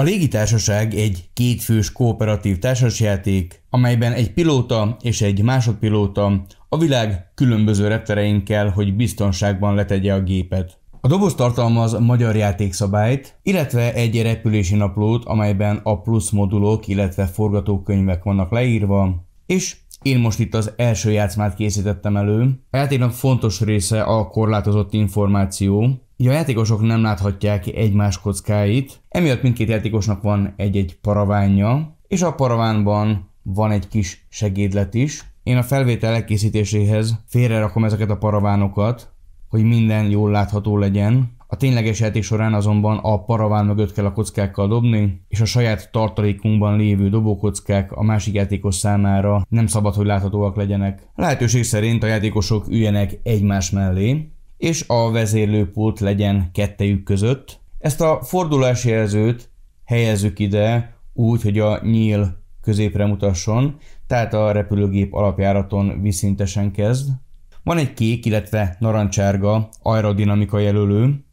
A légitársaság egy kétfős kooperatív társasjáték, amelyben egy pilóta és egy másodpilóta a világ különböző reptereinkkel, hogy biztonságban letegye a gépet. A doboz tartalmaz magyar játékszabályt, illetve egy repülési naplót, amelyben a plusz modulok, illetve forgatókönyvek vannak leírva, és én most itt az első játszmát készítettem elő. A játéknak fontos része a korlátozott információ, a játékosok nem láthatják egymás kockáit, emiatt mindkét játékosnak van egy-egy paravánja, és a paravánban van egy kis segédlet is. Én a felvétel elkészítéséhez félre rakom ezeket a paravánokat, hogy minden jól látható legyen, a tényleges játék során azonban a paraván mögött kell a kockákkal dobni, és a saját tartalékunkban lévő dobókockák a másik játékos számára nem szabad, hogy láthatóak legyenek. Lehetőség szerint a játékosok üljenek egymás mellé, és a vezérlőpult legyen kettejük között. Ezt a jelzőt helyezzük ide úgy, hogy a nyíl középre mutasson, tehát a repülőgép alapjáraton viszintesen kezd. Van egy kék, illetve narancsárga aerodinamika jelölő,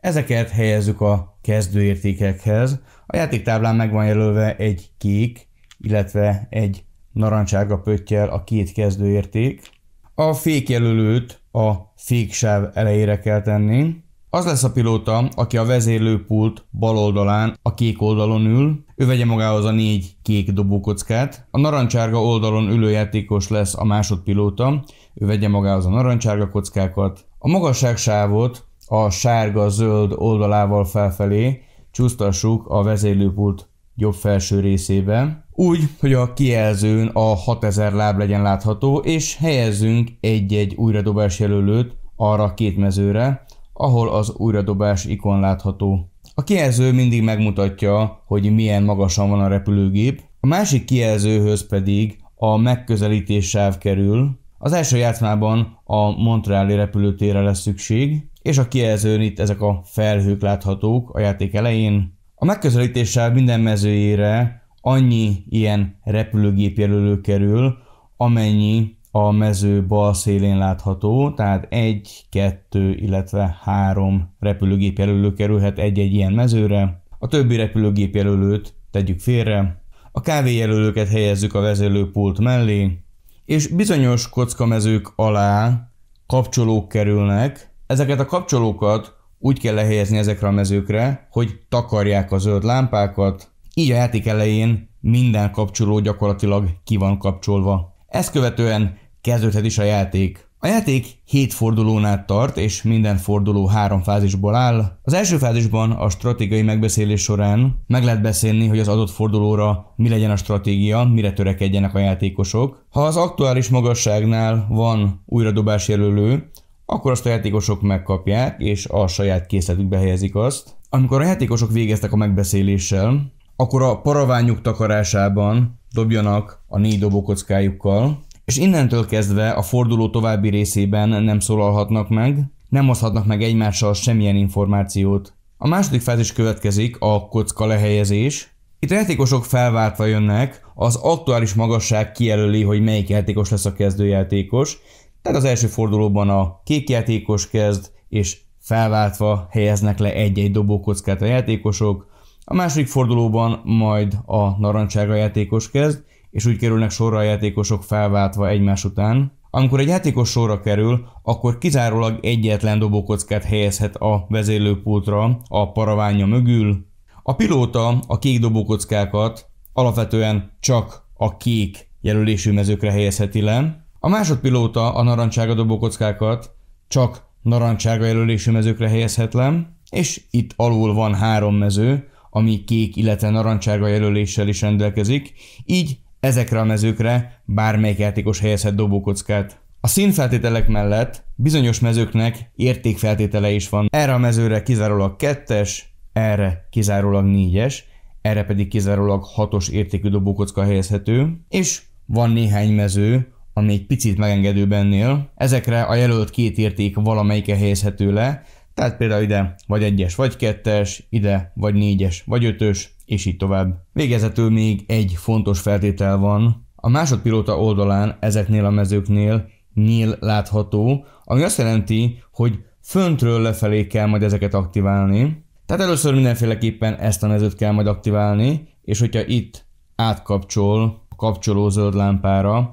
Ezeket helyezzük a kezdőértékekhez. A játéktáblán meg van jelölve egy kék, illetve egy narancsárga pöttyel a két kezdőérték. A fékjelölőt a féksáv elejére kell tenni. Az lesz a pilóta, aki a vezérlőpult bal oldalán, a kék oldalon ül. Ő vegye magához a négy kék dobókockát. A narancsárga oldalon ülő játékos lesz a másodpilóta. Ő vegye magához a narancsárga kockákat. A magasságsávot a sárga-zöld oldalával felfelé csúsztassuk a vezérlőpult jobb felső részében, úgy, hogy a kijelzőn a 6000 láb legyen látható, és helyezzünk egy-egy újradobás jelölőt arra a két mezőre, ahol az újradobás ikon látható. A kijelző mindig megmutatja, hogy milyen magasan van a repülőgép, a másik kijelzőhöz pedig a megközelítés sáv kerül. Az első játszmában a Montreali repülőtérre lesz szükség, és a kijelzőn itt ezek a felhők láthatók a játék elején. A megközelítéssel minden mezőjére annyi ilyen repülőgép jelölő kerül, amennyi a mező bal szélén látható, tehát egy, kettő, illetve három repülőgép jelölő kerülhet egy-egy ilyen mezőre. A többi repülőgép jelölőt tegyük félre. A kávéjelölőket helyezzük a vezérlőpult mellé, és bizonyos kockamezők alá kapcsolók kerülnek, Ezeket a kapcsolókat úgy kell lehelyezni ezekre a mezőkre, hogy takarják a zöld lámpákat, így a játék elején minden kapcsoló gyakorlatilag ki van kapcsolva. Ezt követően kezdődhet is a játék. A játék 7 fordulón át tart, és minden forduló három fázisból áll. Az első fázisban a stratégiai megbeszélés során meg lehet beszélni, hogy az adott fordulóra mi legyen a stratégia, mire törekedjenek a játékosok. Ha az aktuális magasságnál van újradobás jelölő, akkor azt a játékosok megkapják, és a saját készletükbe helyezik azt. Amikor a játékosok végeztek a megbeszéléssel, akkor a paraványuk takarásában dobjanak a négy dobókockájukkal, és innentől kezdve a forduló további részében nem szólalhatnak meg, nem hozhatnak meg egymással semmilyen információt. A második fázis következik a kocka lehelyezés. Itt a játékosok felváltva jönnek, az aktuális magasság kijelöli, hogy melyik játékos lesz a kezdőjátékos, tehát az első fordulóban a kék játékos kezd, és felváltva helyeznek le egy-egy dobókockát a játékosok, a második fordulóban majd a narancsága játékos kezd, és úgy kerülnek sorra a játékosok felváltva egymás után. Amikor egy játékos sorra kerül, akkor kizárólag egyetlen dobókockát helyezhet a vezérlőpultra a paraványa mögül. A pilóta a kék dobókockákat alapvetően csak a kék jelölésű mezőkre helyezheti le, a másodpilóta a narancsága dobókockákat csak narancsága jelölésű mezőkre helyezhetlem, és itt alul van három mező, ami kék, illetve narancsága jelöléssel is rendelkezik, így ezekre a mezőkre bármelyik játékos helyezhet dobókockát. A színfeltételek mellett bizonyos mezőknek értékfeltétele is van. Erre a mezőre kizárólag 2-es, erre kizárólag 4-es, erre pedig kizárólag 6-os értékű dobókocka helyezhető, és van néhány mező, ami egy picit megengedő bennél. Ezekre a jelölt két érték valamelyike helyezhető le, tehát például ide vagy egyes, vagy kettes, ide vagy négyes, vagy ötös, és így tovább. Végezetül még egy fontos feltétel van. A másodpilóta oldalán ezeknél a mezőknél nyíl látható, ami azt jelenti, hogy föntről lefelé kell majd ezeket aktiválni. Tehát először mindenféleképpen ezt a mezőt kell majd aktiválni, és hogyha itt átkapcsol a kapcsoló zöld lámpára,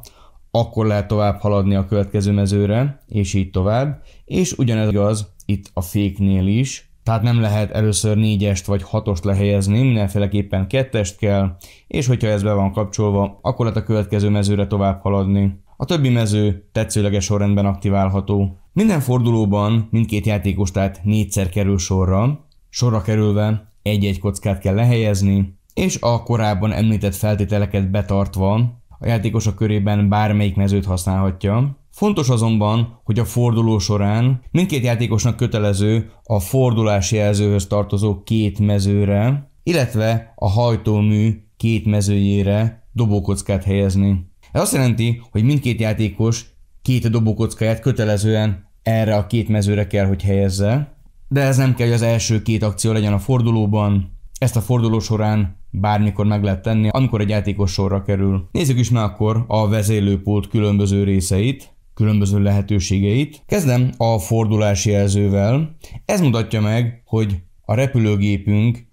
akkor lehet tovább haladni a következő mezőre, és így tovább, és ugyanez igaz itt a féknél is, tehát nem lehet először négyest vagy hatost lehelyezni, mindenféleképpen kettest kell, és hogyha ez be van kapcsolva, akkor lehet a következő mezőre tovább haladni. A többi mező tetszőleges sorrendben aktiválható. Minden fordulóban mindkét játékos tehát négyszer kerül sorra, sorra kerülve egy-egy kockát kell lehelyezni, és a korábban említett feltételeket betartva a játékosok körében bármelyik mezőt használhatja. Fontos azonban, hogy a forduló során mindkét játékosnak kötelező a fordulási jelzőhöz tartozó két mezőre, illetve a hajtómű két mezőjére dobókockát helyezni. Ez azt jelenti, hogy mindkét játékos két dobókockáját kötelezően erre a két mezőre kell, hogy helyezze, de ez nem kell, hogy az első két akció legyen a fordulóban, ezt a forduló során bármikor meg lehet tenni, amikor egy játékos sorra kerül. Nézzük is meg akkor a vezérlőpult különböző részeit, különböző lehetőségeit. Kezdem a fordulási jelzővel. Ez mutatja meg, hogy a repülőgépünk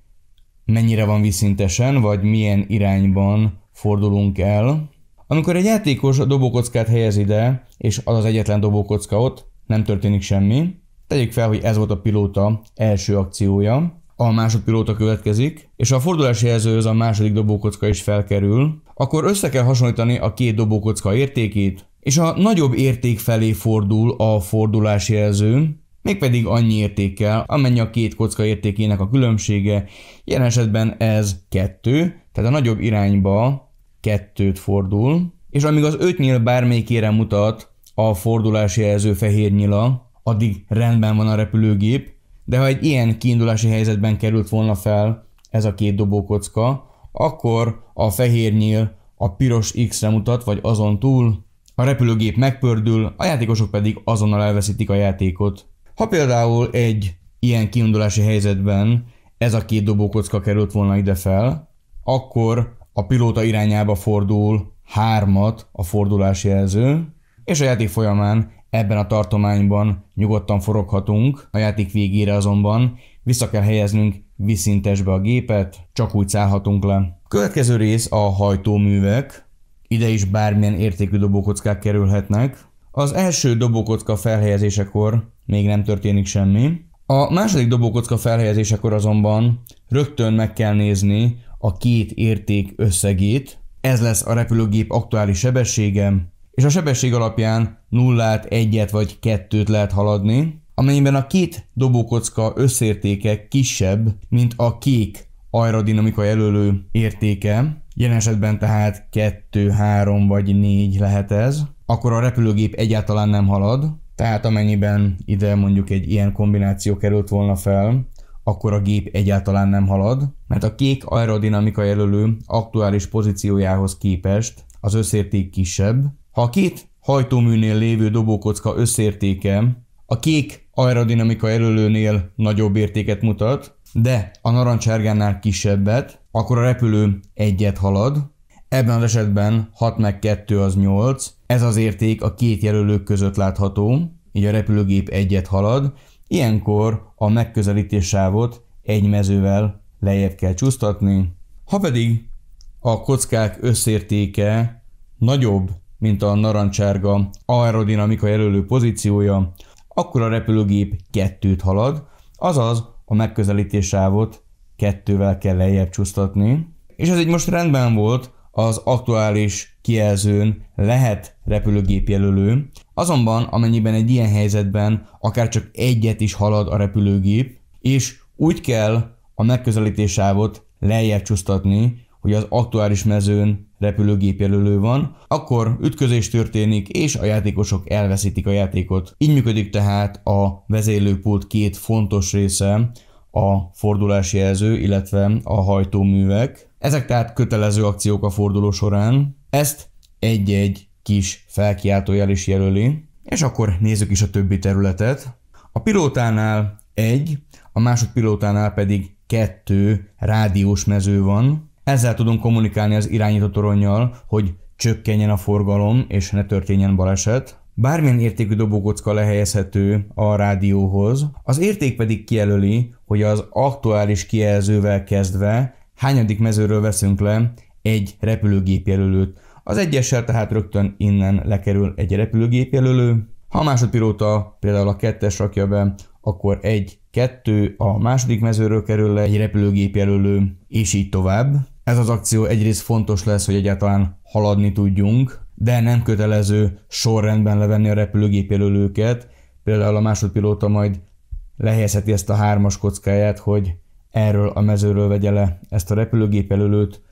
mennyire van viszintesen, vagy milyen irányban fordulunk el. Amikor egy játékos a dobókockát helyez ide, és az az egyetlen dobókocka ott, nem történik semmi. Tegyük fel, hogy ez volt a pilóta első akciója a másodpilóta következik, és a fordulási jelzőhöz a második dobókocka is felkerül, akkor össze kell hasonlítani a két dobókocka értékét, és a nagyobb érték felé fordul a fordulási jelző, mégpedig annyi értékkel, amennyi a két kocka értékének a különbsége, jelen esetben ez kettő, tehát a nagyobb irányba kettőt fordul, és amíg az öt nyíl bármelyikére mutat a fordulási jelző fehér nyila, addig rendben van a repülőgép, de ha egy ilyen kiindulási helyzetben került volna fel ez a két dobókocka, akkor a fehér nyíl a piros X-re mutat, vagy azon túl, a repülőgép megpördül, a játékosok pedig azonnal elveszítik a játékot. Ha például egy ilyen kiindulási helyzetben ez a két dobókocka került volna ide fel, akkor a pilóta irányába fordul hármat a fordulási jelző, és a játék folyamán Ebben a tartományban nyugodtan foroghatunk, a játék végére azonban vissza kell helyeznünk viszintesbe a gépet, csak úgy szállhatunk le. Következő rész a hajtóművek, ide is bármilyen értékű dobókockák kerülhetnek. Az első dobókocka felhelyezésekor még nem történik semmi. A második dobókocka felhelyezésekor azonban rögtön meg kell nézni a két érték összegét. Ez lesz a repülőgép aktuális sebessége, és a sebesség alapján nullát, egyet vagy kettőt lehet haladni, amennyiben a két dobókocka összértéke kisebb, mint a kék aerodinamika jelölő értéke, jelen esetben tehát 2, 3 vagy 4 lehet ez, akkor a repülőgép egyáltalán nem halad, tehát amennyiben ide mondjuk egy ilyen kombináció került volna fel, akkor a gép egyáltalán nem halad, mert a kék aerodinamika jelölő aktuális pozíciójához képest az összérték kisebb, ha a két hajtóműnél lévő dobókocka összértéke a kék aerodinamika erőlőnél nagyobb értéket mutat, de a narancsárgánál kisebbet, akkor a repülő egyet halad. Ebben az esetben 6 meg 2 az 8, ez az érték a két jelölő között látható, így a repülőgép egyet halad. Ilyenkor a megközelítés sávot egy mezővel lejjebb kell csúsztatni. Ha pedig a kockák összértéke nagyobb, mint a narancsárga aerodinamika jelölő pozíciója, akkor a repülőgép kettőt halad, azaz a megközelítés sávot kettővel kell lejjebb csúsztatni, és ez egy most rendben volt, az aktuális kijelzőn lehet repülőgép jelölő, azonban amennyiben egy ilyen helyzetben akár csak egyet is halad a repülőgép, és úgy kell a megközelítés sávot lejjebb csúsztatni, hogy az aktuális mezőn repülőgépjelölő van, akkor ütközés történik, és a játékosok elveszítik a játékot. Így működik tehát a vezérlőpult két fontos része, a fordulási jelző, illetve a hajtóművek. Ezek tehát kötelező akciók a forduló során. Ezt egy-egy kis felkiáltójel is jelöli. És akkor nézzük is a többi területet. A pilótánál egy, a másodpilótánál pedig kettő rádiós mező van, ezzel tudunk kommunikálni az irányított toronnyal, hogy csökkenjen a forgalom és ne történjen baleset. Bármilyen értékű dobókocka lehelyezhető a rádióhoz, az érték pedig kijelöli, hogy az aktuális kijelzővel kezdve hányadik mezőről veszünk le egy repülőgépjelölőt. Az egyessel tehát rögtön innen lekerül egy repülőgépjelölő. Ha a másodpilóta például a kettes rakja be, akkor egy, kettő a második mezőről kerül le egy repülőgépjelölő, és így tovább. Ez az akció egyrészt fontos lesz, hogy egyáltalán haladni tudjunk, de nem kötelező sorrendben levenni a repülőgép jelölőket. Például a másodpilóta majd lehelyezheti ezt a hármas kockáját, hogy erről a mezőről vegye le ezt a repülőgép jelölőt,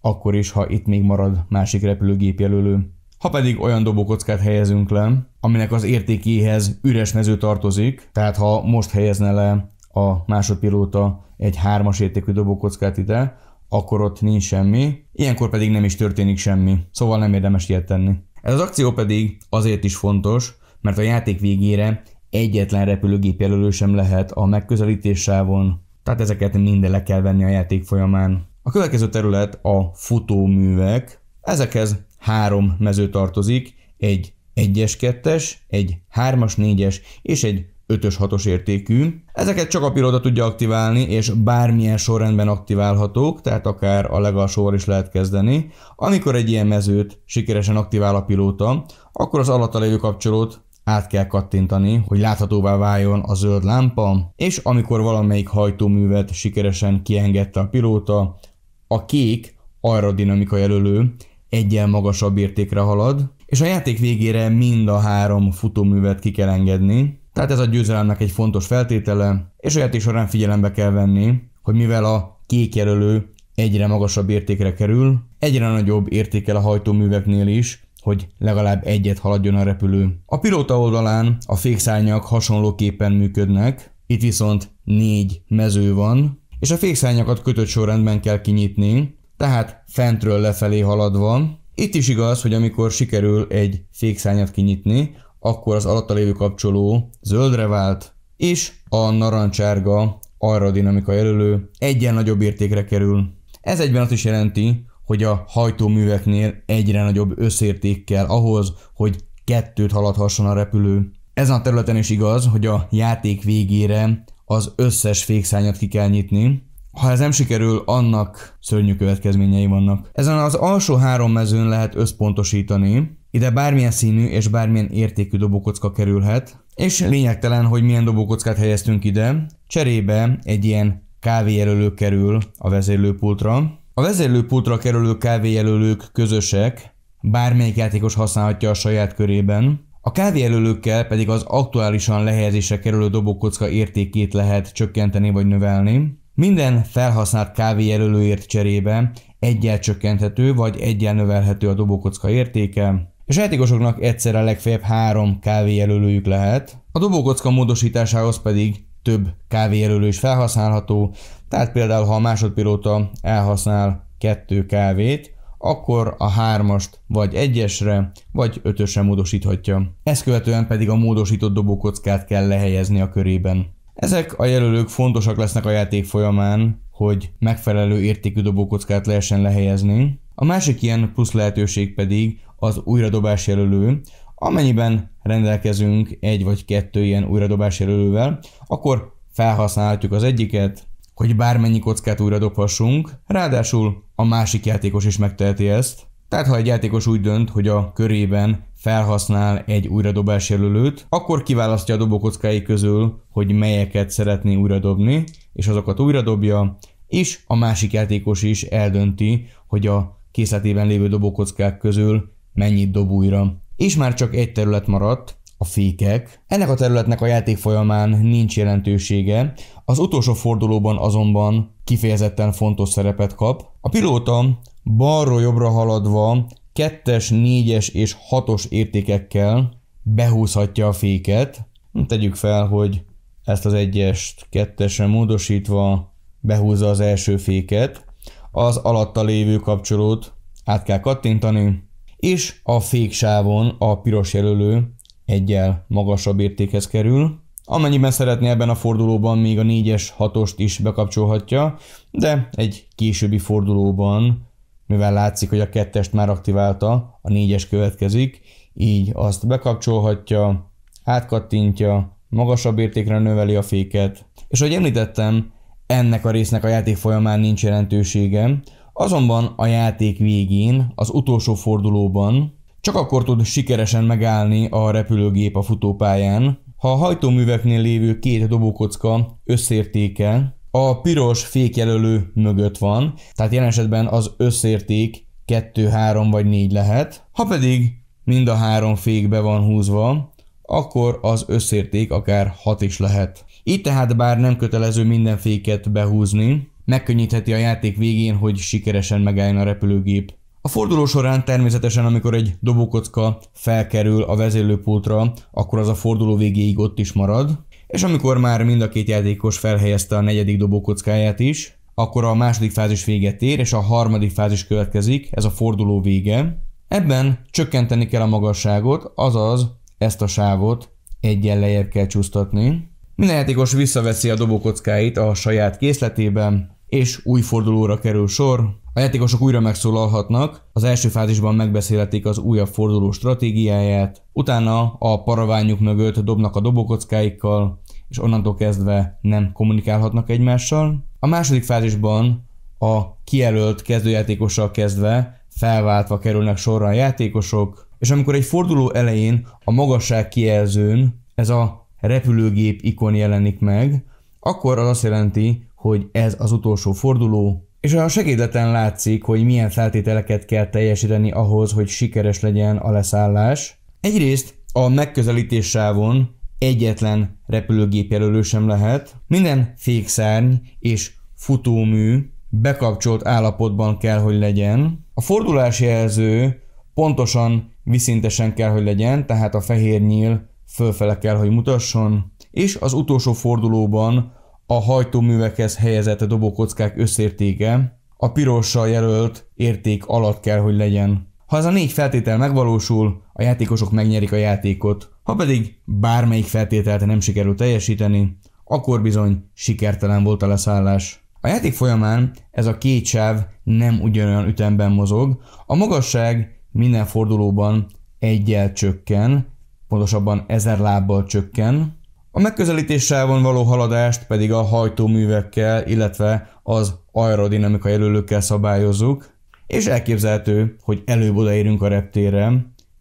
akkor is, ha itt még marad másik repülőgép jelölő. Ha pedig olyan dobókockát helyezünk le, aminek az értékéhez üres mező tartozik, tehát ha most helyezne le a másodpilóta egy hármas értékű dobókockát ide, akkor ott nincs semmi, ilyenkor pedig nem is történik semmi, szóval nem érdemes ilyet tenni. Ez az akció pedig azért is fontos, mert a játék végére egyetlen repülőgép jelölő sem lehet a megközelítés sávon, tehát ezeket mind le kell venni a játék folyamán. A következő terület a futóművek. Ezekhez három mező tartozik, egy 1-es, 2-es, egy 3-as, 4-es és egy 5-ös, 6-os értékű. Ezeket csak a pilóta tudja aktiválni, és bármilyen sorrendben aktiválhatók, tehát akár a legalsóval is lehet kezdeni. Amikor egy ilyen mezőt sikeresen aktivál a pilóta, akkor az alatta lévő kapcsolót át kell kattintani, hogy láthatóvá váljon a zöld lámpa, és amikor valamelyik hajtóművet sikeresen kiengedte a pilóta, a kék aerodinamika jelölő egyen magasabb értékre halad, és a játék végére mind a három futóművet ki kell engedni, tehát ez a győzelemnek egy fontos feltétele, és olyat is során figyelembe kell venni, hogy mivel a kék jelölő egyre magasabb értékre kerül, egyre nagyobb értékel a hajtóműveknél is, hogy legalább egyet haladjon a repülő. A pilóta oldalán a fékszárnyak hasonlóképpen működnek, itt viszont négy mező van, és a fékszárnyakat kötött sorrendben kell kinyitni, tehát fentről lefelé haladva. Itt is igaz, hogy amikor sikerül egy fékszárnyat kinyitni, akkor az alatta lévő kapcsoló zöldre vált, és a narancsárga aerodinamika jelölő egyen nagyobb értékre kerül. Ez egyben azt is jelenti, hogy a hajtóműveknél egyre nagyobb összérték kell ahhoz, hogy kettőt haladhasson a repülő. Ezen a területen is igaz, hogy a játék végére az összes fékszányat ki kell nyitni, ha ez nem sikerül, annak szörnyű következményei vannak. Ezen az alsó három mezőn lehet összpontosítani, ide bármilyen színű és bármilyen értékű dobókocka kerülhet, és lényegtelen, hogy milyen dobókockát helyeztünk ide. Cserébe egy ilyen kávéjelölő kerül a vezérlőpultra. A vezérlőpultra kerülő kávéjelölők közösek, bármelyik játékos használhatja a saját körében. A kávéjelölőkkel pedig az aktuálisan lehelyezésre kerülő dobókocka értékét lehet csökkenteni vagy növelni. Minden felhasznált kávéjelölőért cserébe egyel csökkenthető vagy egyel növelhető a dobókocka értéke, a játékosoknak egyszerre legfeljebb három kávéjelölőjük lehet, a dobókocka módosításához pedig több kávéjelölő is felhasználható, tehát például ha a másodpilóta elhasznál kettő kávét, akkor a hármast vagy egyesre, vagy ötösre módosíthatja. Ezt követően pedig a módosított dobókockát kell lehelyezni a körében. Ezek a jelölők fontosak lesznek a játék folyamán, hogy megfelelő értékű dobókockát lehessen lehelyezni, a másik ilyen plusz lehetőség pedig az újradobás jelölő, amennyiben rendelkezünk egy vagy kettő ilyen újradobás jelölővel, akkor felhasználhatjuk az egyiket, hogy bármennyi kockát újra dobhassunk, ráadásul a másik játékos is megteheti ezt. Tehát ha egy játékos úgy dönt, hogy a körében felhasznál egy újradobás jelölőt, akkor kiválasztja a dobókockái közül, hogy melyeket szeretné újra dobni, és azokat újra dobja, és a másik játékos is eldönti, hogy a készletében lévő dobókockák közül mennyit dob újra. És már csak egy terület maradt, a fékek. Ennek a területnek a játék folyamán nincs jelentősége, az utolsó fordulóban azonban kifejezetten fontos szerepet kap. A pilóta balról jobbra haladva 2-es, 4-es és 6-os értékekkel behúzhatja a féket. Tegyük fel, hogy ezt az egyest kettesre módosítva behúzza az első féket, az alatta lévő kapcsolót át kell kattintani, és a féksávon a piros jelölő egyel magasabb értékhez kerül. Amennyiben szeretné ebben a fordulóban még a 4-es, 6-ost is bekapcsolhatja, de egy későbbi fordulóban, mivel látszik, hogy a 2-est már aktiválta, a 4-es következik, így azt bekapcsolhatja, átkattintja, magasabb értékre növeli a féket, és ahogy említettem, ennek a résznek a játék folyamán nincs jelentősége, azonban a játék végén, az utolsó fordulóban csak akkor tud sikeresen megállni a repülőgép a futópályán, ha a hajtóműveknél lévő két dobókocka összértéke a piros fékjelölő mögött van, tehát jelen esetben az összérték 2, 3 vagy 4 lehet. Ha pedig mind a három fék be van húzva, akkor az összérték akár 6 is lehet. Így tehát bár nem kötelező minden féket behúzni, megkönnyítheti a játék végén, hogy sikeresen megálljon a repülőgép. A forduló során természetesen, amikor egy dobókocka felkerül a vezérlőpultra, akkor az a forduló végéig ott is marad, és amikor már mind a két játékos felhelyezte a negyedik dobókockáját is, akkor a második fázis véget ér, és a harmadik fázis következik, ez a forduló vége. Ebben csökkenteni kell a magasságot, azaz ezt a sávot egyen lejjebb kell csúsztatni. Minden játékos visszaveszi a dobókockáit a saját készletében, és új fordulóra kerül sor. A játékosok újra megszólalhatnak, az első fázisban megbeszélhetik az újabb forduló stratégiáját, utána a paraványuk mögött dobnak a dobókockáikkal, és onnantól kezdve nem kommunikálhatnak egymással. A második fázisban a kijelölt kezdőjátékossal kezdve felváltva kerülnek sorra a játékosok, és amikor egy forduló elején a magasság kijelzőn ez a repülőgép ikon jelenik meg, akkor az azt jelenti, hogy ez az utolsó forduló, és a segédleten látszik, hogy milyen feltételeket kell teljesíteni ahhoz, hogy sikeres legyen a leszállás. Egyrészt a megközelítés sávon egyetlen repülőgép jelölő sem lehet. Minden fékszárny és futómű bekapcsolt állapotban kell, hogy legyen. A fordulási jelző pontosan viszintesen kell, hogy legyen, tehát a fehér nyíl fölfele kell, hogy mutasson, és az utolsó fordulóban a hajtóművekhez helyezett dobókockák összértéke a pirossal jelölt érték alatt kell, hogy legyen. Ha ez a négy feltétel megvalósul, a játékosok megnyerik a játékot. Ha pedig bármelyik feltételt nem sikerül teljesíteni, akkor bizony sikertelen volt a leszállás. A játék folyamán ez a két sáv nem ugyanolyan ütemben mozog, a magasság minden fordulóban egyel csökken, pontosabban ezer lábbal csökken, a megközelítéssel van való haladást pedig a hajtóművekkel, illetve az aerodinamikai jelölőkkel szabályozzuk, és elképzelhető, hogy előbb odaérünk a reptérre,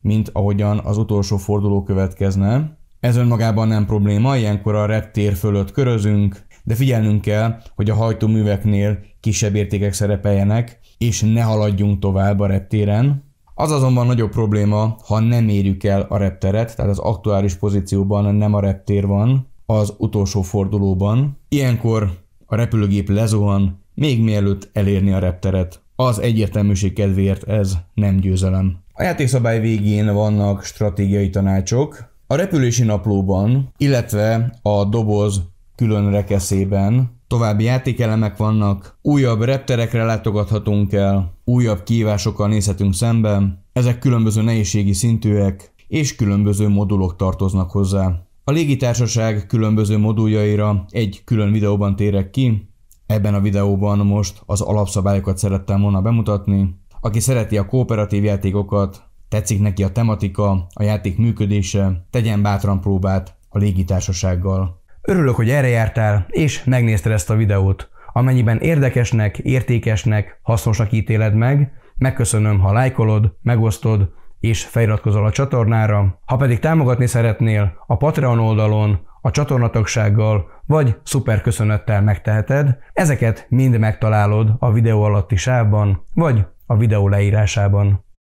mint ahogyan az utolsó forduló következne. Ez önmagában nem probléma, ilyenkor a reptér fölött körözünk, de figyelnünk kell, hogy a hajtóműveknél kisebb értékek szerepeljenek, és ne haladjunk tovább a reptéren. Az azonban nagyobb probléma, ha nem érjük el a repteret, tehát az aktuális pozícióban nem a reptér van az utolsó fordulóban. Ilyenkor a repülőgép lezuhan, még mielőtt elérni a repteret. Az egyértelműség kedvéért ez nem győzelem. A játékszabály végén vannak stratégiai tanácsok. A repülési naplóban, illetve a doboz külön rekeszében További játékelemek vannak, újabb repterekre látogathatunk el, újabb kívásokkal nézhetünk szembe, ezek különböző nehézségi szintűek, és különböző modulok tartoznak hozzá. A légitársaság különböző moduljaira egy külön videóban térek ki, ebben a videóban most az alapszabályokat szerettem volna bemutatni. Aki szereti a kooperatív játékokat, tetszik neki a tematika, a játék működése, tegyen bátran próbát a légitársasággal. Örülök, hogy erre jártál, és megnézted ezt a videót. Amennyiben érdekesnek, értékesnek, hasznosnak ítéled meg, megköszönöm, ha lájkolod, megosztod, és feliratkozol a csatornára. Ha pedig támogatni szeretnél, a Patreon oldalon, a csatornatagsággal vagy szuper köszönettel megteheted, ezeket mind megtalálod a videó alatti sávban, vagy a videó leírásában.